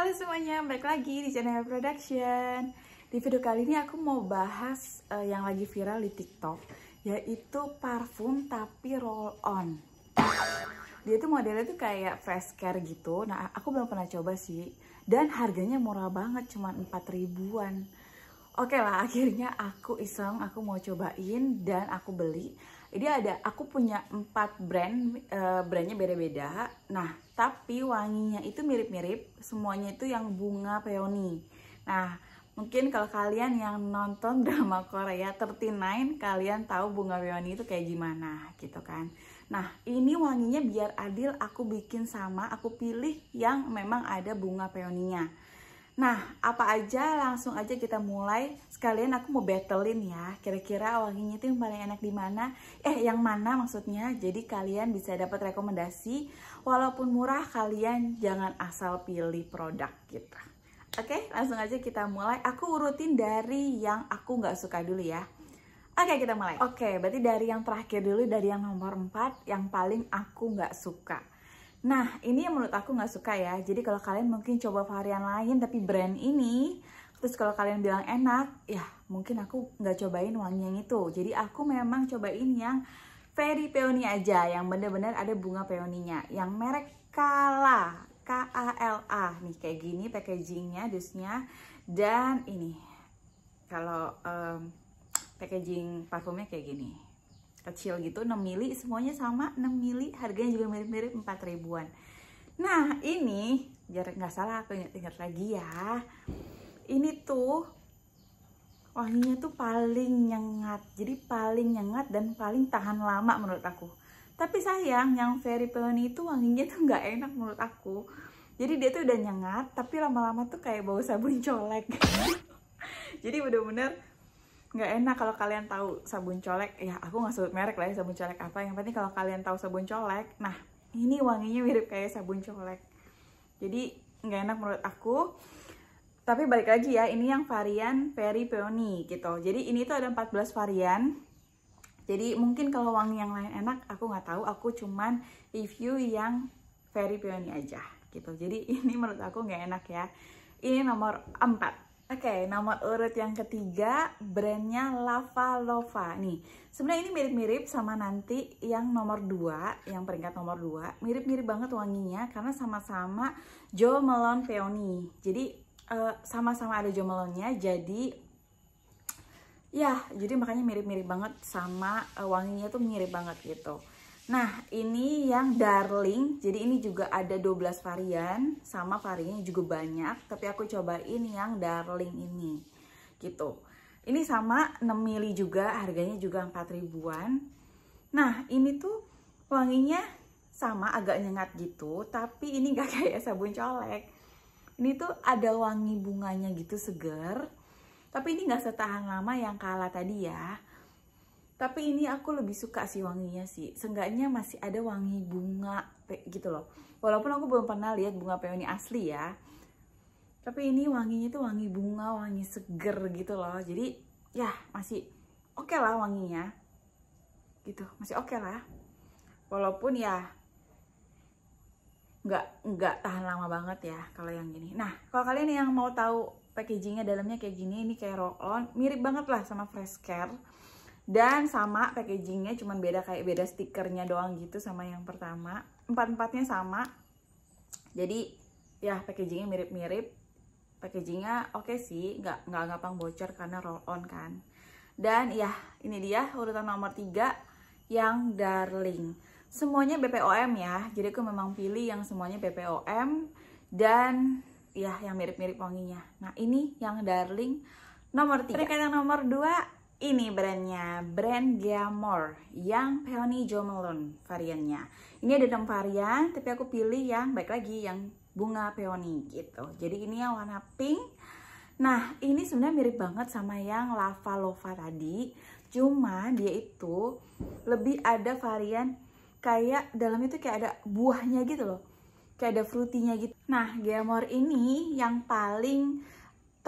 Halo semuanya, balik lagi di channel Production Di video kali ini aku mau bahas uh, yang lagi viral di tiktok Yaitu parfum tapi roll on Dia tuh modelnya tuh kayak fresh care gitu Nah aku belum pernah coba sih Dan harganya murah banget, cuma 4 ribuan Oke okay lah, akhirnya aku iseng, aku mau cobain dan aku beli jadi ada aku punya empat brand, uh, brandnya beda-beda. Nah, tapi wanginya itu mirip-mirip. Semuanya itu yang bunga peony. Nah, mungkin kalau kalian yang nonton drama Korea 39, kalian tahu bunga peony itu kayak gimana gitu kan. Nah, ini wanginya biar adil aku bikin sama, aku pilih yang memang ada bunga peoninya. Nah, apa aja langsung aja kita mulai. Sekalian aku mau battlein ya. Kira-kira wanginya itu yang paling enak di mana? Eh, yang mana maksudnya? Jadi kalian bisa dapat rekomendasi walaupun murah kalian jangan asal pilih produk kita. Gitu. Oke, langsung aja kita mulai. Aku urutin dari yang aku nggak suka dulu ya. Oke, kita mulai. Oke, berarti dari yang terakhir dulu dari yang nomor 4 yang paling aku nggak suka. Nah, ini yang menurut aku nggak suka ya. Jadi kalau kalian mungkin coba varian lain tapi brand ini, terus kalau kalian bilang enak, ya mungkin aku nggak cobain wangi yang itu. Jadi aku memang cobain yang Fairy Peony aja, yang bener-bener ada bunga peoninya. Yang merek Kala, K-A-L-A. Nih kayak gini packagingnya, dusnya. Dan ini, kalau um, packaging parfumnya kayak gini kecil gitu 6 mili semuanya sama 6 mili harganya juga mirip-mirip 4 ribuan nah ini biar nggak salah aku ingat-ingat lagi ya ini tuh wanginya tuh paling nyengat jadi paling nyengat dan paling tahan lama menurut aku tapi sayang yang Fairy Peony itu wanginya tuh nggak enak menurut aku jadi dia tuh udah nyengat tapi lama-lama tuh kayak bau sabun colek jadi bener-bener nggak enak kalau kalian tahu sabun colek ya aku nggak sebut merek lah ya sabun colek apa yang penting kalau kalian tahu sabun colek nah ini wanginya mirip kayak sabun colek jadi nggak enak menurut aku tapi balik lagi ya ini yang varian peri peony gitu jadi ini tuh ada 14 varian jadi mungkin kalau wangi yang lain enak aku nggak tahu aku cuman review yang peri peony aja gitu jadi ini menurut aku nggak enak ya ini nomor 4 Oke, okay, nomor urut yang ketiga brandnya Lava Lova. Nih, sebenarnya ini mirip-mirip sama nanti yang nomor dua yang peringkat nomor dua Mirip-mirip banget wanginya karena sama-sama Jo Malone Peony. Jadi eh, sama-sama uh, ada Jo Malone-nya, jadi ya, jadi makanya mirip-mirip banget sama uh, wanginya tuh mirip banget gitu. Nah, ini yang darling. Jadi ini juga ada 12 varian, sama variannya juga banyak, tapi aku cobain yang darling ini. Gitu. Ini sama 6 mili juga, harganya juga 4 ribuan. Nah, ini tuh wanginya sama agak nyengat gitu, tapi ini gak kayak sabun colek. Ini tuh ada wangi bunganya gitu segar tapi ini gak setahan lama yang kalah tadi ya tapi ini aku lebih suka sih wanginya sih seenggaknya masih ada wangi bunga gitu loh walaupun aku belum pernah lihat bunga peony asli ya tapi ini wanginya tuh wangi bunga wangi seger gitu loh jadi ya masih oke okay lah wanginya gitu masih oke okay lah walaupun ya nggak nggak tahan lama banget ya kalau yang gini nah kalau kalian yang mau tahu packagingnya dalamnya kayak gini ini kayak roll on mirip banget lah sama fresh care dan sama packagingnya cuman beda kayak beda stikernya doang gitu sama yang pertama. Empat-empatnya sama. Jadi ya packagingnya mirip-mirip. Packagingnya oke okay sih, nggak nggak gampang bocor karena roll on kan. Dan ya ini dia urutan nomor 3 yang Darling. Semuanya BPOM ya, jadi aku memang pilih yang semuanya BPOM dan ya yang mirip-mirip wanginya. Nah ini yang Darling nomor 3. Terkait yang nomor 2 ini brandnya, brand Giamor yang peony Jo Malone variannya. Ini ada 6 varian, tapi aku pilih yang baik lagi yang bunga peony gitu. Jadi ini yang warna pink. Nah, ini sebenarnya mirip banget sama yang Lava Lova tadi. Cuma dia itu lebih ada varian kayak dalam itu kayak ada buahnya gitu loh. Kayak ada frutinya gitu. Nah, Giamor ini yang paling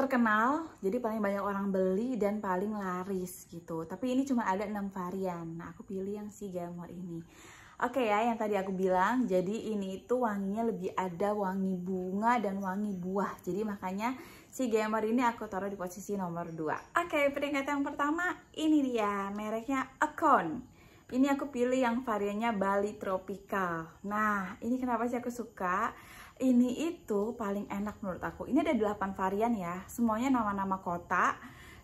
terkenal, jadi paling banyak orang beli dan paling laris gitu. Tapi ini cuma ada 6 varian. Nah, aku pilih yang si gamor ini. Oke okay ya, yang tadi aku bilang, jadi ini itu wanginya lebih ada wangi bunga dan wangi buah. Jadi makanya si gamer ini aku taruh di posisi nomor 2. Oke, okay, peringkat yang pertama ini dia, mereknya Akon. Ini aku pilih yang variannya Bali Tropical. Nah, ini kenapa sih aku suka? ini itu paling enak menurut aku ini ada 8 varian ya semuanya nama-nama kota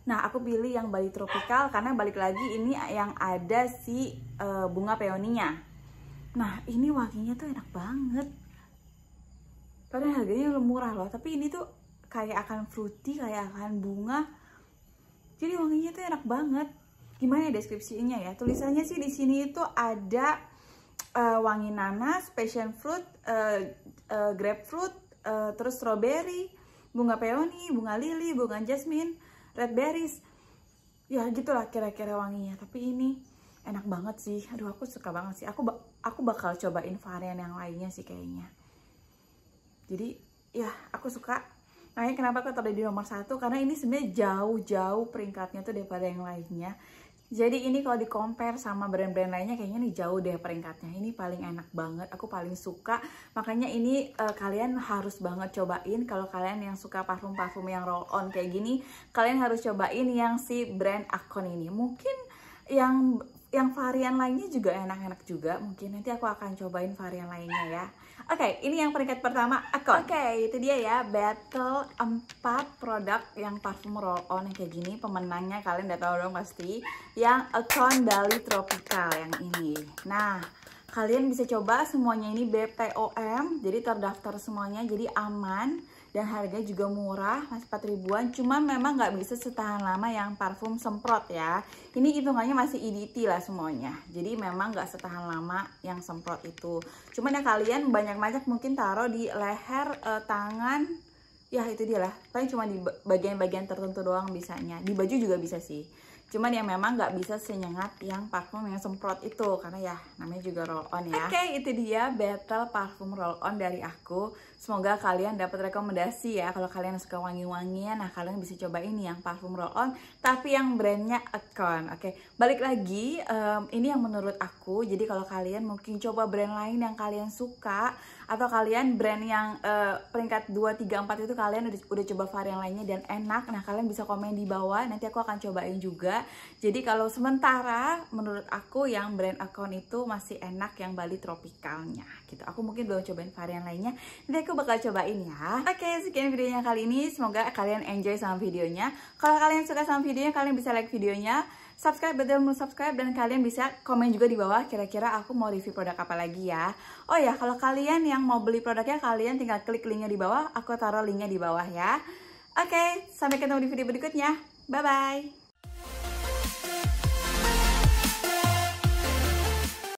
nah aku pilih yang Bali Tropical karena balik lagi ini yang ada si uh, bunga peoninya nah ini wanginya tuh enak banget padahal harganya murah loh tapi ini tuh kayak akan fruity kayak akan bunga jadi wanginya tuh enak banget gimana ya deskripsinya ya tulisannya sih di sini itu ada uh, wangi nanas, passion fruit, uh, uh, grapefruit, uh, terus strawberry, bunga peony, bunga lili, bunga jasmine, red berries. Ya gitulah kira-kira wanginya. Tapi ini enak banget sih. Aduh aku suka banget sih. Aku ba aku bakal cobain varian yang lainnya sih kayaknya. Jadi ya aku suka. Makanya kenapa aku tadi di nomor satu karena ini sebenarnya jauh-jauh peringkatnya tuh daripada yang lainnya. Jadi ini kalau di compare sama brand-brand lainnya kayaknya nih jauh deh peringkatnya. Ini paling enak banget, aku paling suka. Makanya ini uh, kalian harus banget cobain kalau kalian yang suka parfum-parfum yang roll on kayak gini, kalian harus cobain yang si brand Akon ini. Mungkin yang yang varian lainnya juga enak-enak juga. Mungkin nanti aku akan cobain varian lainnya ya. Oke, okay, ini yang peringkat pertama akun. Oke, okay, itu dia ya battle 4 produk yang parfum roll on yang kayak gini. Pemenangnya kalian udah tahu dong pasti. Yang akun Bali Tropical yang ini. Nah, kalian bisa coba semuanya ini BPOM. Jadi terdaftar semuanya jadi aman dan harga juga murah masih 4 ribuan cuman memang nggak bisa setahan lama yang parfum semprot ya ini hitungannya masih EDT lah semuanya jadi memang nggak setahan lama yang semprot itu cuman ya kalian banyak-banyak mungkin taruh di leher uh, tangan ya itu dia lah Tapi cuma di bagian-bagian tertentu doang bisanya di baju juga bisa sih Cuman yang memang nggak bisa senyengat yang parfum yang semprot itu karena ya namanya juga roll on ya. Oke, okay, itu dia battle parfum roll on dari aku. Semoga kalian dapat rekomendasi ya kalau kalian suka wangi-wangian. Nah, kalian bisa coba ini yang parfum roll on tapi yang brandnya Econ. Oke, okay. balik lagi um, ini yang menurut aku. Jadi kalau kalian mungkin coba brand lain yang kalian suka atau kalian brand yang uh, peringkat 2 3 4 itu kalian udah, udah coba varian lainnya dan enak. Nah, kalian bisa komen di bawah. Nanti aku akan cobain juga jadi kalau sementara menurut aku yang brand account itu masih enak yang Bali tropikalnya gitu. Aku mungkin belum cobain varian lainnya. Nanti aku bakal cobain ya. Oke, okay, sekian videonya kali ini. Semoga kalian enjoy sama videonya. Kalau kalian suka sama videonya, kalian bisa like videonya subscribe betul mau subscribe dan kalian bisa komen juga di bawah kira-kira aku mau review produk apa lagi ya oh ya kalau kalian yang mau beli produknya kalian tinggal klik linknya di bawah aku taruh linknya di bawah ya oke sampai ketemu di video berikutnya bye bye